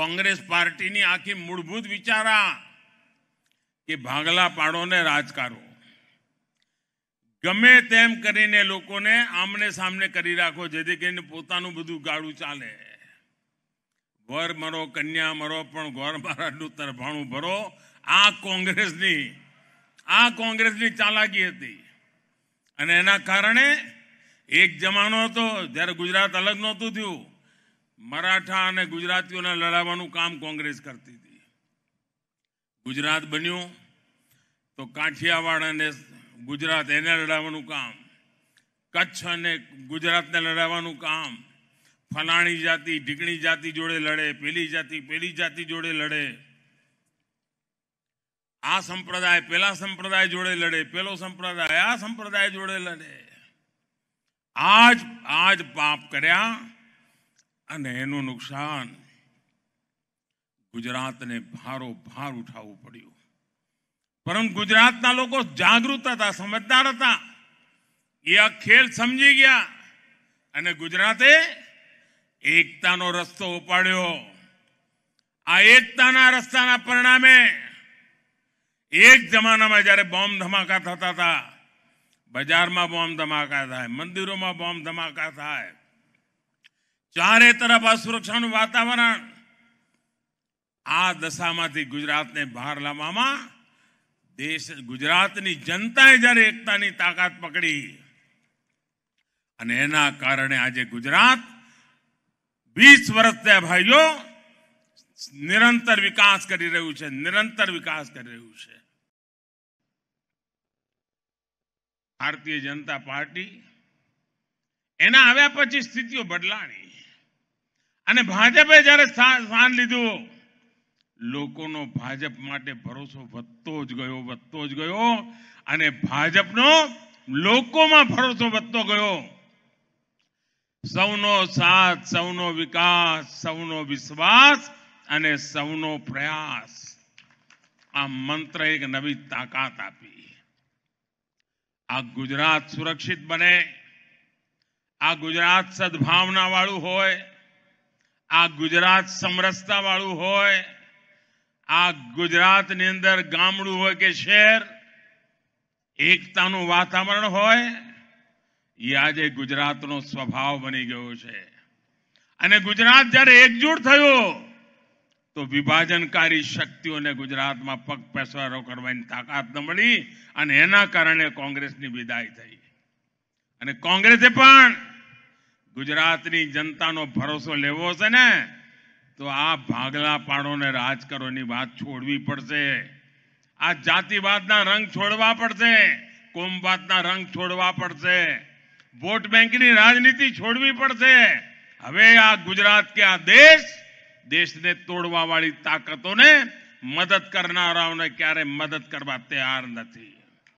કોંગ્રેસ પાર્ટીની આખી મૂળભૂત વિચારા કે ભાગલા પાડો ને રાજકારો ગમે તેમ કરીને લોકોને આમને સામને કરી રાખો જેથી કરીને પોતાનું બધું ગાળું ચાલે વર મરો કન્યા મરો પણ ઘોર મારાનું તરફાણું ભરો આ કોંગ્રેસની આ કોંગ્રેસની ચાલાકી હતી અને એના કારણે એક જમાનો હતો જ્યારે ગુજરાત અલગ નહોતું થયું મરાઠા અને ગુજરાતીઓને લડાવવાનું કામ કોંગ્રેસ કરતી હતી ગુજરાત બન્યું તો કાઠિયાવાડ અને ગુજરાત એને લડાવવાનું કામ કચ્છ અને ગુજરાતને લડાવવાનું કામ ફલાણી જાતિ ઢીકણી જાતિ જોડે લડે પેલી જાતિ પેલી જાતિ જોડે લડે આ સંપ્રદાય પેલા સંપ્રદાય જોડે લડે પેલો સંપ્રદાય આ સંપ્રદાય જોડે લડે આજ આજ પાપ કર્યા અને એનું નુકસાન ગુજરાતને ભારો ભાર ઉઠાવવું પડ્યું પરંતુ ગુજરાતના લોકો જાગૃત હતા સમજદાર હતા એ આ ખેલ સમજી ગયા અને ગુજરાતે એકતાનો રસ્તો ઉપાડ્યો આ એકતાના રસ્તાના પરિણામે એક જમાનામાં જ્યારે બોમ્બ ધમાકા થતા હતા બજારમાં બોમ્બ ધમાકા થાય મંદિરોમાં બોમ્બ ધમાકા થાય ચારે તરફ અસુરક્ષાનું વાતાવરણ આ દશામાંથી ગુજરાતને બહાર લાવવામાં દેશ ગુજરાતની જનતાએ જ્યારે એકતાની તાકાત પકડી અને એના કારણે આજે ગુજરાત વીસ વર્ષથી ભાઈઓ નિરંતર વિકાસ કરી રહ્યું છે નિરંતર વિકાસ કરી રહ્યું છે ભારતીય જનતા પાર્ટી એના આવ્યા પછી સ્થિતિઓ બદલાણી અને ભાજપે જ્યારે સ્થાન લીધું લોકોનો ભાજપ માટે ભરોસો વધતો જ ગયો વધતો જ ગયો અને ભાજપનો લોકોમાં ભરોસો વધતો ગયો સૌનો સાથ સૌનો વિકાસ સૌનો વિશ્વાસ અને સૌનો પ્રયાસ આ મંત્ર એક નવી તાકાત આપી આ ગુજરાત સુરક્ષિત બને આ ગુજરાત સદભાવના વાળું હોય આ ગુજરાત સમરસતાવાળું હોય આ ગુજરાતની અંદર ગામડું હોય કે શહેર એકતાનું વાતાવરણ હોય એ આજે ગુજરાતનો સ્વભાવ બની ગયો છે અને ગુજરાત જ્યારે એકજૂટ થયું તો વિભાજનકારી શક્તિઓને ગુજરાતમાં પગ પેસવારો કરવાની તાકાત ન મળી અને એના કારણે કોંગ્રેસની વિદાય થઈ અને કોંગ્રેસે પણ ગુજરાતની જનતાનો ભરોસો લેવો છે ને તો આ ભાગલા પાડોને રાજ કરોની વાત છોડવી પડશે આ જાતિવાદના રંગ છોડવા પડશે કોમવાદના રંગ છોડવા પડશે વોટ બેંકની રાજનીતિ છોડવી પડશે હવે આ ગુજરાત કે આ દેશ દેશને તોડવા વાળી તાકાતોને મદદ કરનારાઓને ક્યારે મદદ કરવા તૈયાર નથી